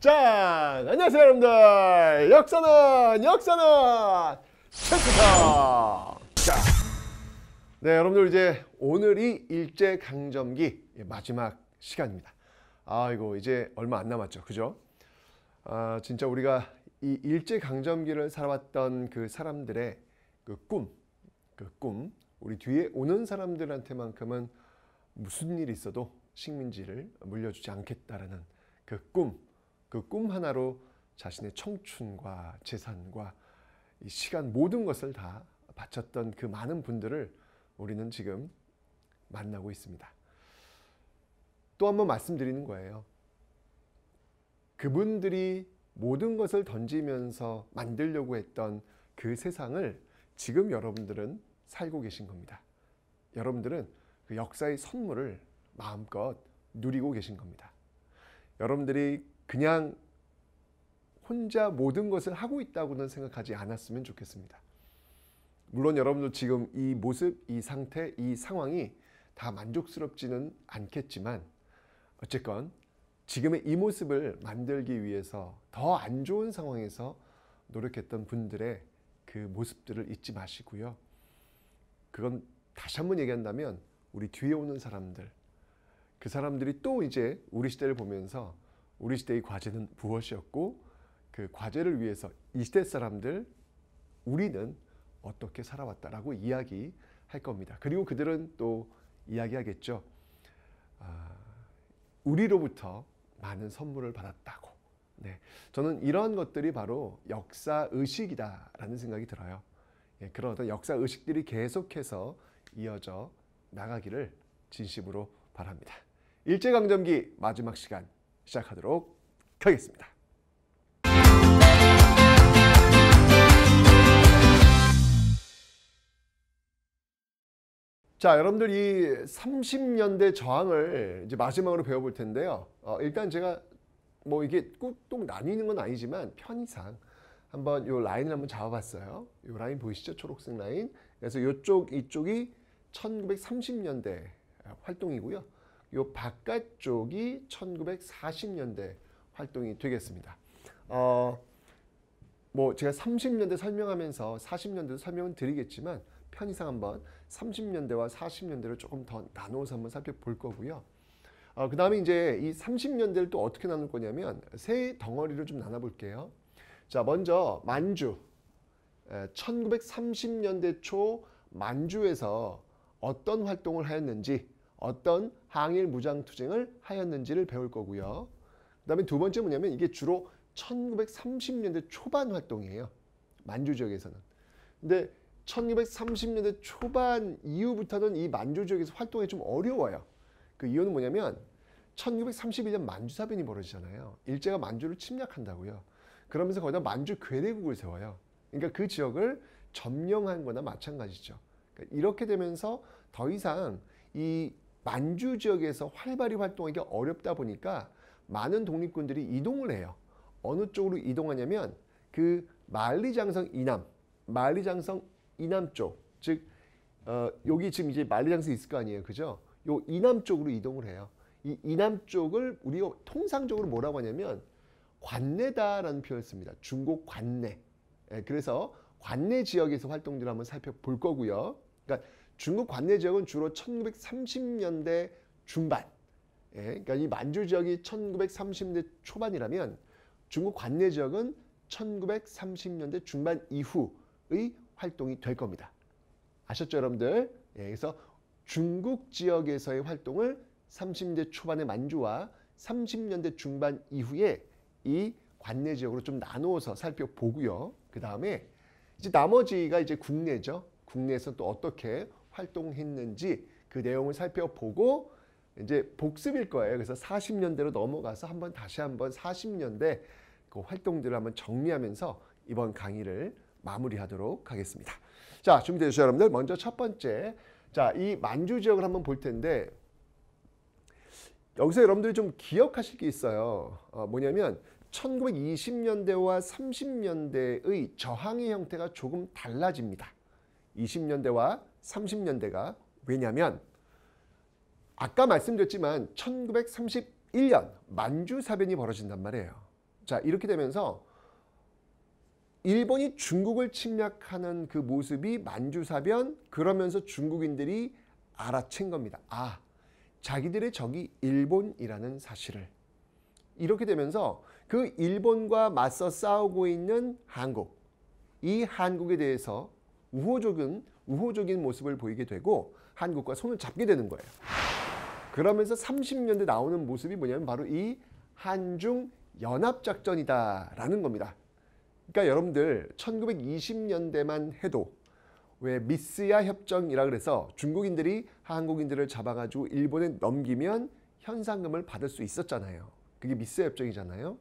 짠! 안녕하세요 여러분들! 역사는 역사는 체크타! 네 여러분들 이제 오늘이 일제강점기 예, 마지막 시간입니다. 아이고 이제 얼마 안 남았죠, 그죠? 아 진짜 우리가 이 일제강점기를 살아왔던 그 사람들의 그 꿈, 그 꿈, 우리 뒤에 오는 사람들한테만큼은 무슨 일이 있어도 식민지를 물려주지 않겠다라는 그 꿈, 그꿈 하나로 자신의 청춘과 재산과 이 시간 모든 것을 다 바쳤던 그 많은 분들을 우리는 지금 만나고 있습니다. 또한번 말씀드리는 거예요. 그분들이 모든 것을 던지면서 만들려고 했던 그 세상을 지금 여러분들은 살고 계신 겁니다. 여러분들은 그 역사의 선물을 마음껏 누리고 계신 겁니다. 여러분들이 그냥 혼자 모든 것을 하고 있다고는 생각하지 않았으면 좋겠습니다. 물론 여러분도 지금 이 모습, 이 상태, 이 상황이 다 만족스럽지는 않겠지만 어쨌건 지금의 이 모습을 만들기 위해서 더 안 좋은 상황에서 노력했던 분들의 그 모습들을 잊지 마시고요. 그건 다시 한번 얘기한다면 우리 뒤에 오는 사람들 그 사람들이 또 이제 우리 시대를 보면서 우리 시대의 과제는 무엇이었고 그 과제를 위해서 이 시대 사람들 우리는 어떻게 살아왔다라고 이야기할 겁니다. 그리고 그들은 또 이야기하겠죠. 아, 우리로부터 많은 선물을 받았다고. 네, 저는 이러한 것들이 바로 역사 의식이다라는 생각이 들어요. 예, 그런 어떤 역사 의식들이 계속해서 이어져 나가기를 진심으로 바랍니다. 일제강점기 마지막 시간 시작하도록 하겠습니다. 자, 여러분들 이 30년대 저항을 이제 마지막으로 배워볼 텐데요. 어, 일단 제가 뭐 이게 꾹꾹 나뉘는 건 아니지만 편의상 한번 요 라인을 한번 잡아봤어요. 요 라인 보이시죠? 초록색 라인. 그래서 요쪽 이쪽이 1930년대 활동이고요. 요 바깥쪽이 1940년대 활동이 되겠습니다. 어, 뭐 제가 30년대 설명하면서 40년대도 설명은 드리겠지만 편의상 한번 30년대와 40년대를 조금 더 나눠서 한번 살펴볼 거고요. 어, 그 다음에 이제 이 30년대를 또 어떻게 나눌 거냐면 세 덩어리로 좀 나눠볼게요. 자, 먼저 만주. 1930년대 초 만주에서 어떤 활동을 하였는지 어떤 항일 무장 투쟁을 하였는지를 배울 거고요. 그다음에 두 번째 뭐냐면 이게 주로 1930년대 초반 활동이에요. 만주 지역에서는. 근데 1930년대 초반 이후부터는 이 만주 지역에서 활동이 좀 어려워요. 그 이유는 뭐냐면 1931년 만주 사변이 벌어지잖아요. 일제가 만주를 침략한다고요. 그러면서 거기다 만주 괴뢰국을 세워요. 그러니까 그 지역을 점령한 거나 마찬가지죠. 그러니까 이렇게 되면서 더 이상 이 만주 지역에서 활발히 활동하기 어렵다 보니까 많은 독립군들이 이동을 해요. 어느 쪽으로 이동하냐면 그 만리장성 이남, 만리장성 이남 쪽, 즉 어, 여기 지금 이제 만리장성 있을 거 아니에요, 그죠? 요 이남 쪽으로 이동을 해요. 이 이남 쪽을 우리 통상적으로 뭐라고 하냐면 관내다라는 표현을 씁니다. 중국 관내. 예, 그래서 관내 지역에서 활동들을 한번 살펴볼 거고요. 그러니까 중국 관내 지역은 주로 1930년대 중반, 예, 그러니까 이 만주 지역이 1930년대 초반이라면 중국 관내 지역은 1930년대 중반 이후의 활동이 될 겁니다. 아셨죠, 여러분들? 예, 그래서 중국 지역에서의 활동을 30년대 초반의 만주와 30년대 중반 이후에 이 관내 지역으로 좀 나누어서 살펴보고요. 그 다음에 이제 나머지가 이제 국내죠. 국내에서 또 어떻게 활동했는지 그 내용을 살펴보고 이제 복습일 거예요. 그래서 40년대로 넘어가서 한번 다시 한 번 40년대 그 활동들을 한번 정리하면서 이번 강의를 마무리하도록 하겠습니다. 자, 준비되어 주 여러분들 먼저 첫 번째 자, 이 만주 지역을 한번 볼 텐데 여기서 여러분들이 좀 기억하실 게 있어요. 어, 뭐냐면 1920년대와 30년대의 저항의 형태가 조금 달라집니다. 20년대와 30년대가 왜냐면 아까 말씀드렸지만 1931년 만주사변이 벌어진단 말이에요. 자 이렇게 되면서 일본이 중국을 침략하는 그 모습이 만주사변 그러면서 중국인들이 알아챈 겁니다. 아 자기들의 적이 일본이라는 사실을 이렇게 되면서 그 일본과 맞서 싸우고 있는 한국 이 한국에 대해서 우호적인 우호적인 모습을 보이게 되고 한국과 손을 잡게 되는 거예요. 그러면서 30년대 나오는 모습이 뭐냐면 바로 이 한중 연합작전이다라는 겁니다. 그러니까 여러분들 1920년대만 해도 왜 미스야 협정이라 그래서 중국인들이 한국인들을 잡아가지고 일본에 넘기면 현상금을 받을 수 있었잖아요. 그게 미스야 협정이잖아요.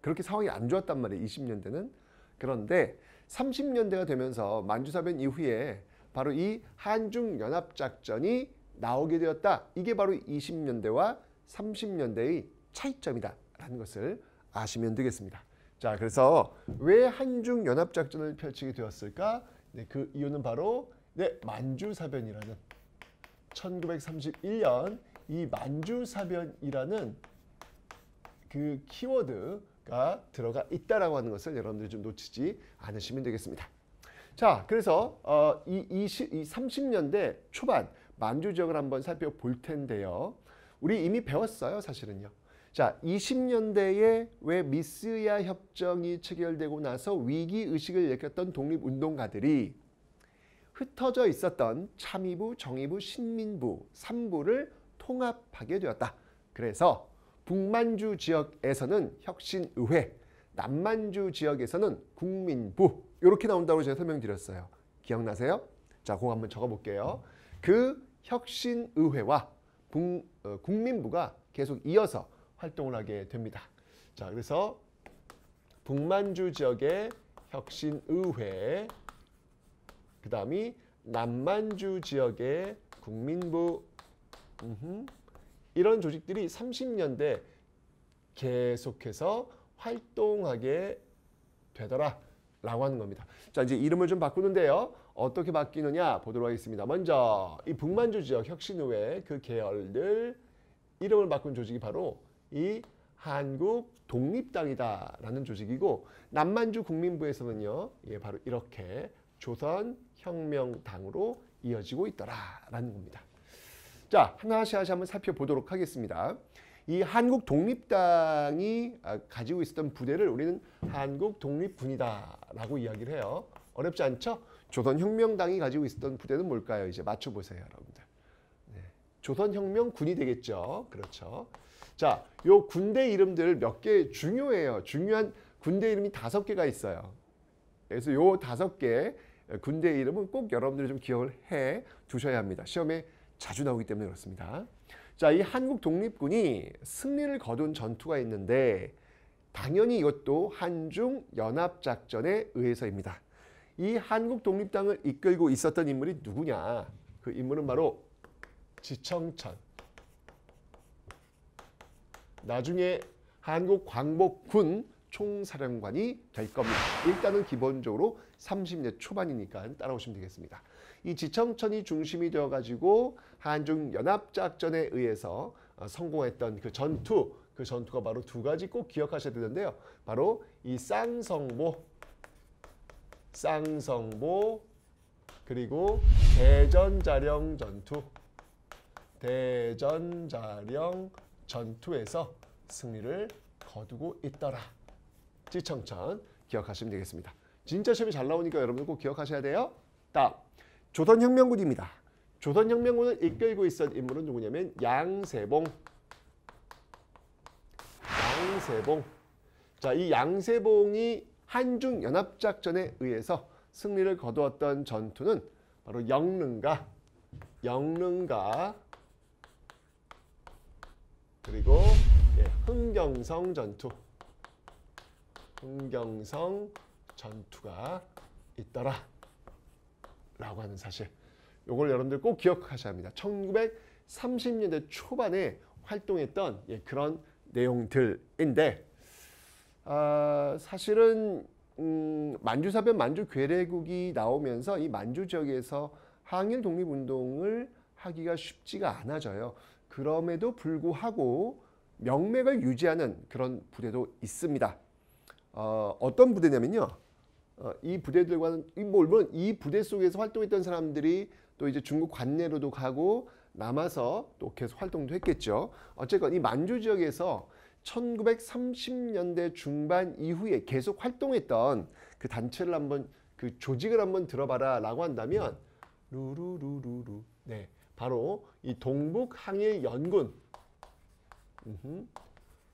그렇게 상황이 안 좋았단 말이에요. 20년대는. 그런데 30년대가 되면서 만주사변 이후에 바로 이 한중연합작전이 나오게 되었다. 이게 바로 20년대와 30년대의 차이점이다라는 것을 아시면 되겠습니다. 자, 그래서 왜 한중연합작전을 펼치게 되었을까? 네, 그 이유는 바로 네, 만주사변이라는 1931년 이 만주사변이라는 그 키워드 가 들어가 있다라고 하는 것을 여러분들이 좀 놓치지 않으시면 되겠습니다. 자, 그래서 어, 이, 이, 이 30년대 초반 만주 지역을 한번 살펴볼 텐데요. 우리 이미 배웠어요, 사실은요. 자, 20년대에 왜 미스야 협정이 체결되고 나서 위기 의식을 일으켰던 독립운동가들이 흩어져 있었던 참의부, 정의부, 신민부, 3부를 통합하게 되었다. 그래서 북만주 지역에서는 혁신의회, 남만주 지역에서는 국민부 이렇게 나온다고 제가 설명드렸어요. 기억나세요? 자, 그거 한번 적어볼게요. 그 혁신의회와 북, 어, 국민부가 계속 이어서 활동을 하게 됩니다. 자, 그래서 북만주 지역의 혁신의회, 그 다음이 남만주 지역의 국민부, 음흠. 이런 조직들이 30년대 계속해서 활동하게 되더라 라고 하는 겁니다. 자 이제 이름을 좀 바꾸는데요. 어떻게 바뀌느냐 보도록 하겠습니다. 먼저 이 북만주 지역 혁신 후에 그 계열들 이름을 바꾼 조직이 바로 이 한국 독립당이다라는 조직이고 남만주 국민부에서는요. 예, 바로 이렇게 조선혁명당으로 이어지고 있더라라는 겁니다. 자, 하나씩 하나씩 한번 살펴보도록 하겠습니다. 이 한국 독립당이 아, 가지고 있었던 부대를 우리는 한국 독립군이다라고 이야기를 해요. 어렵지 않죠? 조선혁명당이 가지고 있었던 부대는 뭘까요? 이제 맞춰보세요, 여러분들. 네. 조선혁명군이 되겠죠. 그렇죠. 자, 요 군대 이름들 몇 개 중요해요. 중요한 군대 이름이 다섯 개가 있어요. 그래서 요 다섯 개 군대 이름은 꼭 여러분들이 좀 기억을 해 두셔야 합니다. 시험에 자주 나오기 때문에 그렇습니다. 자, 이 한국 독립군이 승리를 거둔 전투가 있는데 당연히 이것도 한중 연합 작전에 의해서입니다. 이 한국 독립당을 이끌고 있었던 인물이 누구냐? 그 인물은 바로 지청천. 나중에 한국 광복군 총사령관이 될 겁니다. 일단은 기본적으로 30년 초반이니까 따라오시면 되겠습니다. 이 지청천이 중심이 되어가지고 한중연합작전에 의해서 어, 성공했던 그 전투, 그 전투가 바로 두 가지 꼭 기억하셔야 되는데요. 바로 이쌍성보쌍성보 그리고 대전자령 전투, 대전자령 전투에서 승리를 거두고 있더라. 지청천 기억하시면 되겠습니다. 진짜 시험이 잘 나오니까 여러분 꼭 기억하셔야 돼요. 다음 조선혁명군입니다. 조선혁명군을 이끌고 있던 인물은 누구냐면 양세봉. 양세봉. 자, 이 양세봉이 한중연합작전에 의해서 승리를 거두었던 전투는 바로 영릉과 영릉과 그리고 예, 흥경성 전투 흥경성 전투가 있더라 라고 하는 사실 요걸 여러분들 꼭 기억하셔야 합니다. 1930년대 초반에 활동했던 예, 그런 내용들인데 아, 사실은 음, 만주사변 만주괴뢰국이 나오면서 이 만주 지역에서 항일 독립운동을 하기가 쉽지가 않아져요. 그럼에도 불구하고 명맥을 유지하는 그런 부대도 있습니다. 어, 어떤 부대냐면요. 어, 이 부대들과는 뭐 물론 이 부대 속에서 활동했던 사람들이 또 이제 중국 관내로도 가고 남아서 또 계속 활동도 했겠죠. 어쨌건 이 만주 지역에서 1930년대 중반 이후에 계속 활동했던 그 단체를 한번 그 조직을 한번 들어봐라라고 한다면 루루루루루 네 바로 이 동북 항일 연군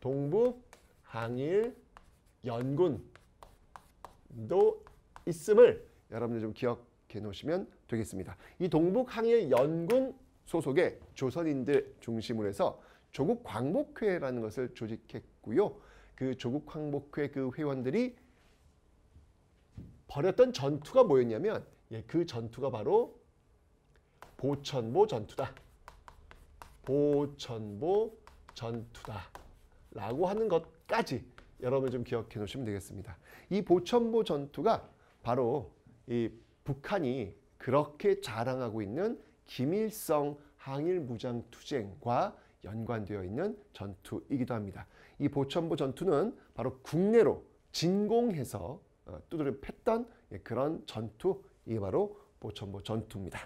동북 항일 연군도 있음을 여러분들 좀 기억해 놓으시면 되겠습니다. 이 동북항일 연군 소속의 조선인들 중심으로 해서 조국 광복회라는 것을 조직했고요. 그 조국 광복회 그 회원들이 벌였던 전투가 뭐였냐면 예, 그 전투가 바로 보천보 전투다. 보천보 전투다. 라고 하는 것까지 여러분 좀 기억해 놓으시면 되겠습니다. 이 보천보 전투가 바로 이 북한이 그렇게 자랑하고 있는 김일성 항일 무장 투쟁과 연관되어 있는 전투이기도 합니다. 이 보천보 전투는 바로 국내로 진공해서 어, 두드려 팼던 예, 그런 전투, 이게 바로 보천보 전투입니다.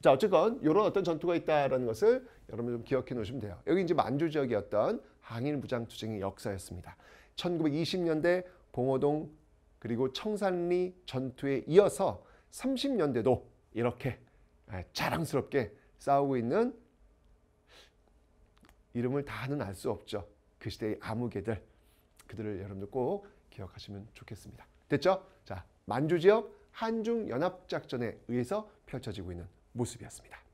자 어쨌건 이런 어떤 전투가 있다라는 것을 여러분 좀 기억해 놓으시면 돼요. 여기 이제 만주 지역이었던 항일 무장 투쟁의 역사였습니다. 1920년대 봉호동 그리고 청산리 전투에 이어서 30년대도 이렇게 아, 자랑스럽게 싸우고 있는 이름을 다는 알 수 없죠. 그 시대의 아무개들 그들을 여러분들 꼭 기억하시면 좋겠습니다. 됐죠? 자, 만주 지역 한중 연합 작전에 의해서 펼쳐지고 있는 모습이었습니다.